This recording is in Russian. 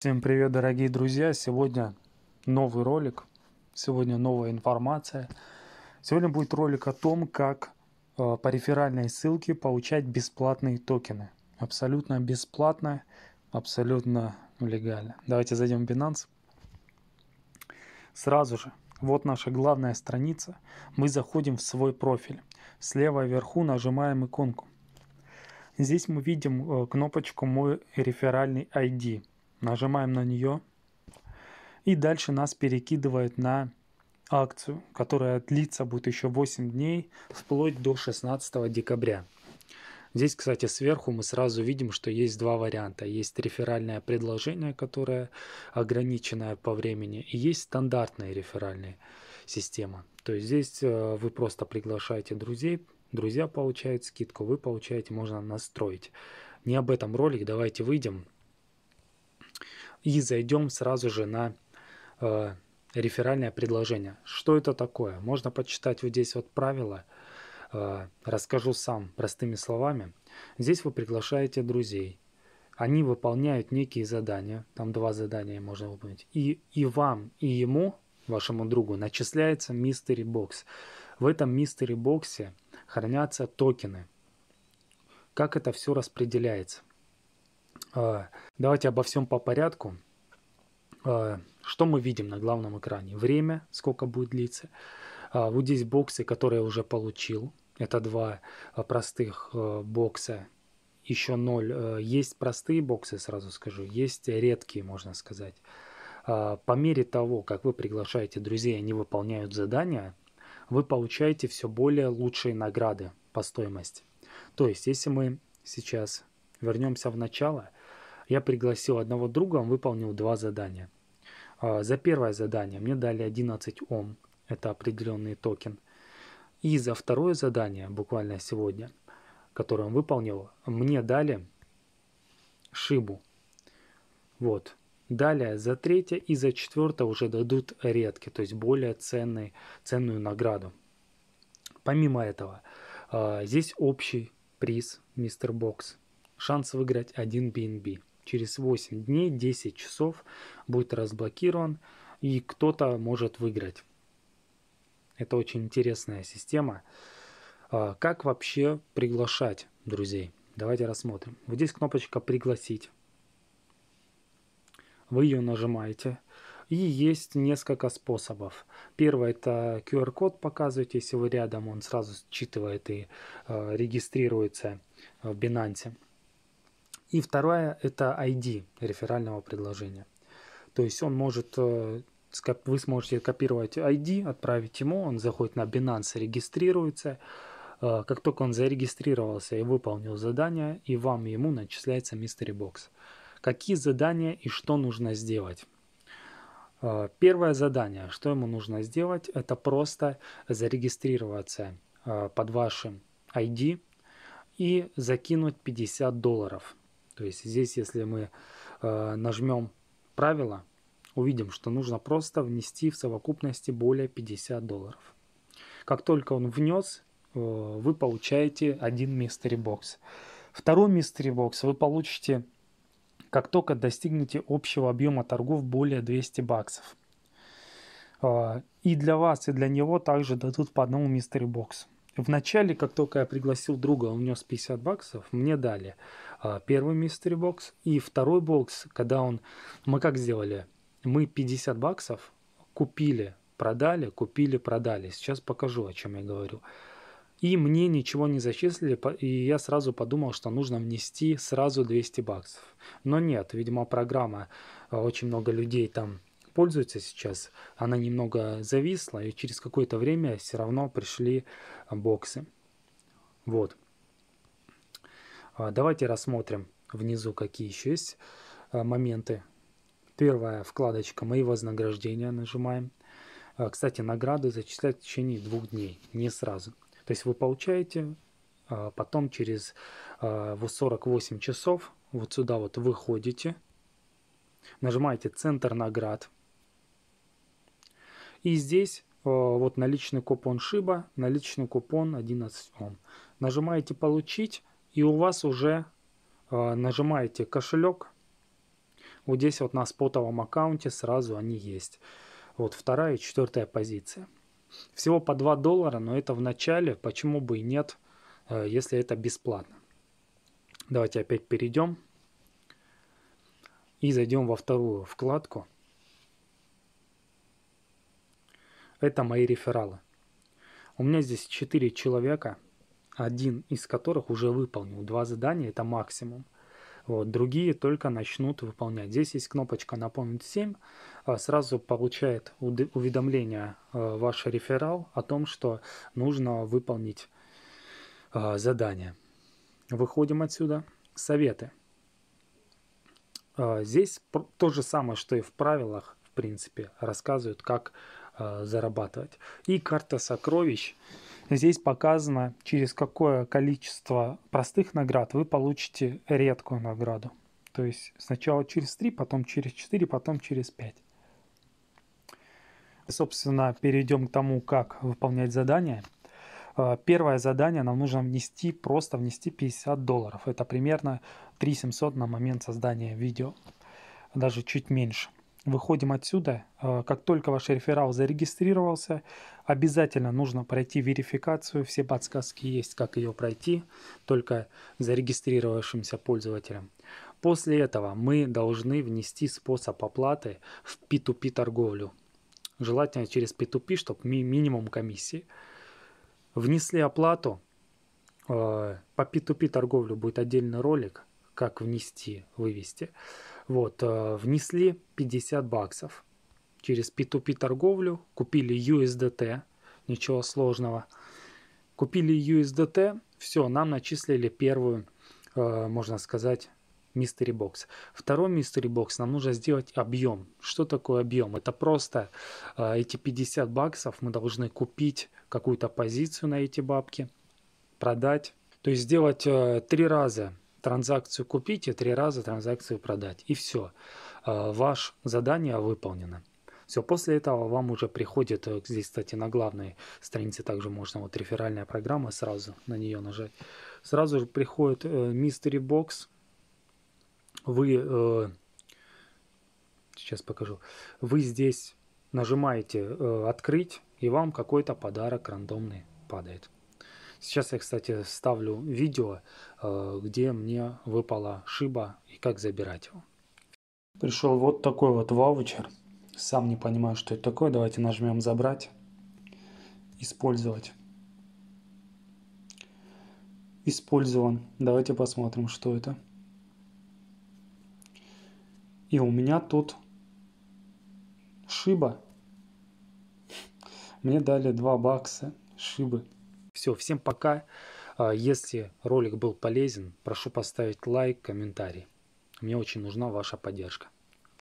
Всем привет, дорогие друзья! Сегодня новый ролик, сегодня новая информация. Сегодня будет ролик о том, как э, по реферальной ссылке получать бесплатные токены. Абсолютно бесплатно, абсолютно легально. Давайте зайдем в Binance. Сразу же, вот наша главная страница. Мы заходим в свой профиль. Слева вверху нажимаем иконку. Здесь мы видим э, кнопочку «Мой реферальный ID». Нажимаем на нее. И дальше нас перекидывает на акцию, которая длится будет еще 8 дней, вплоть до 16 декабря. Здесь, кстати, сверху мы сразу видим, что есть два варианта. Есть реферальное предложение, которое ограниченное по времени, и есть стандартная реферальная система. То есть здесь э, вы просто приглашаете друзей, друзья получают скидку, вы получаете, можно настроить. Не об этом ролик, давайте выйдем и зайдем сразу же на э, реферальное предложение. Что это такое? Можно почитать вот здесь вот правила. Э, расскажу сам простыми словами. Здесь вы приглашаете друзей. Они выполняют некие задания, там два задания можно выполнить, и, и вам, и ему, вашему другу, начисляется мистери бокс. В этом мистери боксе хранятся токены. Как это все распределяется? А, давайте обо всем по порядку. А, что мы видим на главном экране? Время, сколько будет длиться. А, вот здесь боксы, которые я уже получил. Это два простых бокса. Еще ноль. Есть простые боксы, сразу скажу. Есть редкие, можно сказать. По мере того, как вы приглашаете друзей, они выполняют задания, вы получаете все более лучшие награды по стоимости. То есть, если мы сейчас Вернемся в начало. Я пригласил одного друга, он выполнил два задания. А, за первое задание мне дали 11 Ом, это определенный токен. И за второе задание, буквально сегодня, которое он выполнил, мне дали шибу. Вот. Далее за третье и за четвертое уже дадут редки, то есть более ценный, ценную награду. Помимо этого, а, здесь общий приз Мистер Бокс – Шанс выиграть 1 BNB. Через 8 дней, 10 часов будет разблокирован и кто-то может выиграть. Это очень интересная система. А, как вообще приглашать друзей? Давайте рассмотрим. Вот здесь кнопочка «Пригласить». Вы ее нажимаете. И есть несколько способов. Первое это QR-код показываете, если вы рядом, он сразу считывает и э, регистрируется в Binance. И вторая – это ID реферального предложения. То есть он может, э, вы сможете копировать ID, отправить ему, он заходит на Binance, регистрируется. Э, как только он зарегистрировался и выполнил задание, и вам и ему начисляется Mystery Box. Какие задания и что нужно сделать? Э, первое задание, что ему нужно сделать, это просто зарегистрироваться под вашим ID и закинуть 50 долларов – то есть здесь, если мы э, нажмем правило, увидим, что нужно просто внести в совокупности более 50 долларов. Как только он внес, э, вы получаете один мистери бокс. Второй мистери бокс вы получите, как только достигнете общего объема торгов более 200 баксов. Э, и для вас, и для него также дадут по одному мистери боксу. Вначале, как только я пригласил друга, он нес 50 баксов, мне дали а, первый мистери бокс и второй бокс, когда он... Мы как сделали? Мы 50 баксов купили, продали, купили, продали. Сейчас покажу, о чем я говорю. И мне ничего не зачислили, и я сразу подумал, что нужно внести сразу 200 баксов. Но нет, видимо, программа, а, очень много людей там используется сейчас, она немного зависла, и через какое-то время все равно пришли а, боксы. Вот. А, давайте рассмотрим внизу, какие еще есть а, моменты. Первая вкладочка «Мои вознаграждения» нажимаем. Кстати, награды зачислять в течение двух дней, не сразу. То есть вы получаете, потом через 48 часов вот сюда вот выходите, нажимаете «Центр наград», и здесь э, вот наличный купон Шиба, наличный купон 11 Ом. Нажимаете «Получить» и у вас уже э, нажимаете «Кошелек». Вот здесь вот на спотовом аккаунте сразу они есть. Вот вторая и четвертая позиция. Всего по 2 доллара, но это в начале, почему бы и нет, э, если это бесплатно. Давайте опять перейдем и зайдем во вторую вкладку – Это мои рефералы. У меня здесь 4 человека, один из которых уже выполнил два задания, это максимум. Вот, другие только начнут выполнять. Здесь есть кнопочка «Напомнить 7». А, сразу получает уведомление э, ваш реферал о том, что нужно выполнить э, задание. Выходим отсюда. Советы. А, здесь то же самое, что и в правилах, в принципе, рассказывают, как Э, зарабатывать. И карта сокровищ. Здесь показано, через какое количество простых наград вы получите редкую награду. То есть сначала через 3, потом через 4, потом через 5. Собственно, перейдем к тому, как выполнять задание. Э, первое задание нам нужно внести, просто внести 50 долларов. Это примерно 3700 на момент создания видео, даже чуть меньше выходим отсюда. Э, как только ваш реферал зарегистрировался, обязательно нужно пройти верификацию. Все подсказки есть, как ее пройти, только зарегистрировавшимся пользователям. После этого мы должны внести способ оплаты в P2P торговлю. Желательно через P2P, чтобы ми- минимум комиссии. Внесли оплату. Э, по P2P торговлю будет отдельный ролик – как внести, вывести. Вот, э, внесли 50 баксов через P2P торговлю, купили USDT, ничего сложного. Купили USDT, все, нам начислили первую, э, можно сказать, мистери бокс. Второй мистери бокс нам нужно сделать объем. Что такое объем? Это просто э, эти 50 баксов мы должны купить какую-то позицию на эти бабки, продать. То есть сделать э, три раза транзакцию купить и три раза транзакцию продать. И все. А, Ваше задание выполнено. Все, после этого вам уже приходит, э, здесь, кстати, на главной странице также можно, вот реферальная программа, сразу на нее нажать. Сразу же приходит э, Mystery Box. Вы, э, сейчас покажу, вы здесь нажимаете э, «Открыть», и вам какой-то подарок рандомный падает. Сейчас я, кстати, ставлю видео, э, где мне выпала шиба и как забирать его. Пришел вот такой вот ваучер. Сам не понимаю, что это такое. Давайте нажмем «Забрать», «Использовать». Использован. Давайте посмотрим, что это. И у меня тут шиба. Мне дали 2 бакса шибы. Все, всем пока. А, если ролик был полезен, прошу поставить лайк, комментарий. Мне очень нужна ваша поддержка.